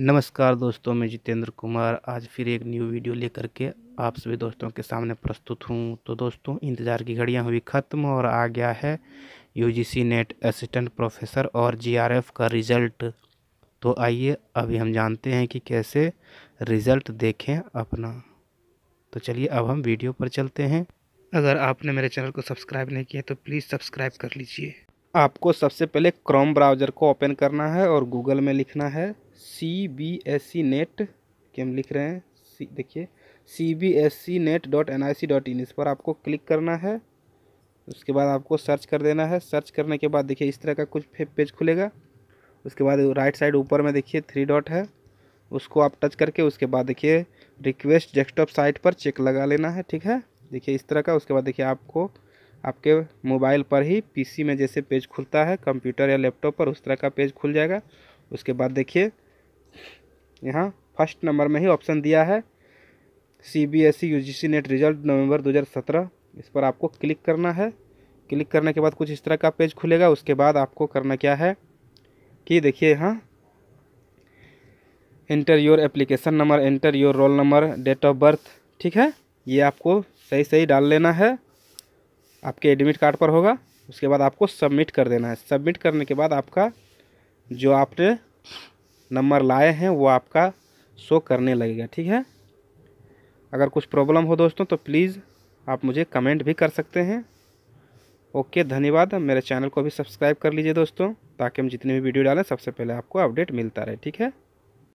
नमस्कार दोस्तों मैं जितेंद्र कुमार आज फिर एक न्यू वीडियो लेकर के आप सभी दोस्तों के सामने प्रस्तुत हूँ तो दोस्तों इंतज़ार की घड़ियाँ हुई ख़त्म और आ गया है यूजीसी नेट असिस्टेंट प्रोफेसर और जीआरएफ का रिज़ल्ट तो आइए अभी हम जानते हैं कि कैसे रिज़ल्ट देखें अपना तो चलिए अब हम वीडियो पर चलते हैं अगर आपने मेरे चैनल को सब्सक्राइब नहीं किया तो प्लीज़ सब्सक्राइब कर लीजिए आपको सबसे पहले क्रोम ब्राउज़र को ओपन करना है और गूगल में लिखना है C B S C NET के हम लिख रहे हैं सी देखिए C B S C net dot N I C dot in इस पर आपको क्लिक करना है उसके बाद आपको सर्च कर देना है सर्च करने के बाद देखिए इस तरह का कुछ पेज खुलेगा उसके बाद राइट साइड ऊपर में देखिए थ्री डॉट है उसको आप टच करके उसके बाद देखिए रिक्वेस्ट डेस्कटॉप साइट पर चेक लगा लेना है ठीक है देखिए इस तरह का उसके बाद देखिए आपको आपके मोबाइल पर ही पीसी में जैसे पेज खुलता है कंप्यूटर या लैपटॉप पर उस तरह का पेज खुल जाएगा उसके बाद देखिए यहाँ फर्स्ट नंबर में ही ऑप्शन दिया है C B S E U G C NET result November 2017 इस पर आपको क्लिक करना है क्लिक करने के बाद कुछ इस तरह का पेज खुलेगा उसके बाद आपको करना क्या है कि देखिए यहाँ enter your application number enter your roll number date of birth ठीक है ये आपको सही सही डाल लेना है आपके एडमिट कार्ड पर होगा उसके बाद आपको सबमिट कर देना है सबमिट करने के बाद आपका जो आपने नंबर लाए हैं वो आपका शो करने लगेगा ठीक है अगर कुछ प्रॉब्लम हो दोस्तों तो प्लीज़ आप मुझे कमेंट भी कर सकते हैं ओके धन्यवाद मेरे चैनल को भी सब्सक्राइब कर लीजिए दोस्तों ताकि हम जितने भी वीडियो डालें सबसे पहले आपको अपडेट मिलता रहे ठीक है